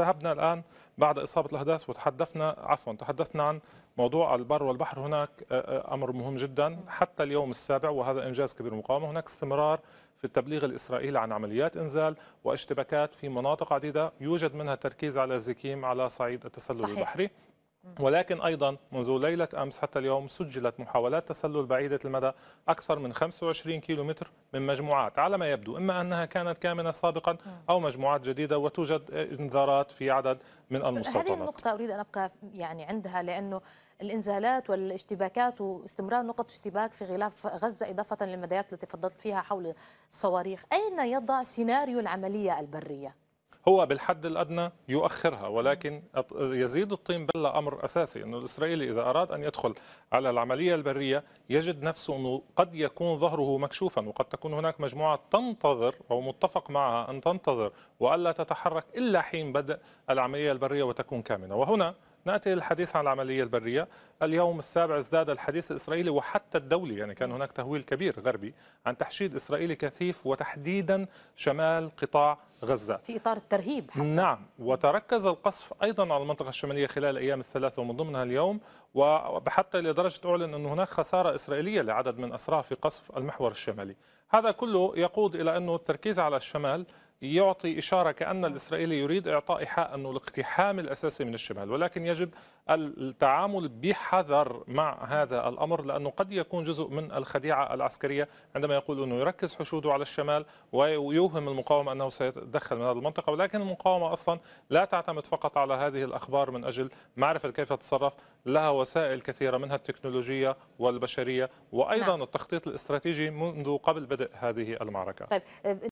ذهبنا الآن بعد إصابة الأهداف وتحدثنا عفوا تحدثنا عن موضوع البر والبحر هناك آه، آه، أمر مهم جدا حتى اليوم السابع وهذا إنجاز كبير المقاومة هناك استمرار في التبليغ الإسرائيلي عن عمليات إنزال واشتباكات في مناطق عديدة يوجد منها تركيز على زكيم على صعيد التسلل صحيح. البحري ولكن أيضا منذ ليلة أمس حتى اليوم سجلت محاولات تسلل بعيدة المدى أكثر من 25 كيلومتر من مجموعات على ما يبدو إما أنها كانت كامنة سابقا أو مجموعات جديدة وتوجد إنذارات في عدد من المستوطنات هذه النقطة أريد أن أبقى يعني عندها لأنه الانزالات والاشتباكات واستمرار نقط اشتباك في غلاف غزة إضافة للمدايات التي تفضلت فيها حول الصواريخ أين يضع سيناريو العملية البرية؟ هو بالحد الادنى يؤخرها ولكن يزيد الطين بله امر اساسي انه الاسرائيلي اذا اراد ان يدخل على العمليه البريه يجد نفسه انه قد يكون ظهره مكشوفا وقد تكون هناك مجموعه تنتظر او متفق معها ان تنتظر والا تتحرك الا حين بدء العمليه البريه وتكون كامنه وهنا ناتي للحديث عن العمليه البريه، اليوم السابع ازداد الحديث الاسرائيلي وحتى الدولي يعني كان هناك تهويل كبير غربي عن تحشيد اسرائيلي كثيف وتحديدا شمال قطاع غزة في إطار الترهيب حتى. نعم وتركز القصف أيضا على المنطقة الشمالية خلال الأيام الثلاثة ومن ضمنها اليوم وحتى لدرجة أعلن أن هناك خسارة إسرائيلية لعدد من أسرى في قصف المحور الشمالي هذا كله يقود إلى أنه التركيز على الشمال يعطي إشارة كأن الإسرائيلي يريد إعطاء إيحاء أنه الاقتحام الأساسي من الشمال ولكن يجب التعامل بحذر مع هذا الأمر لأنه قد يكون جزء من الخديعة العسكرية عندما يقول أنه يركز حشوده على الشمال ويوهم المقاومة أنه تدخل من هذه المنطقه ولكن المقاومه اصلا لا تعتمد فقط على هذه الاخبار من اجل معرفه كيف تتصرف لها وسائل كثيره منها التكنولوجيه والبشريه وايضا نعم. التخطيط الاستراتيجي منذ قبل بدء هذه المعركه طيب.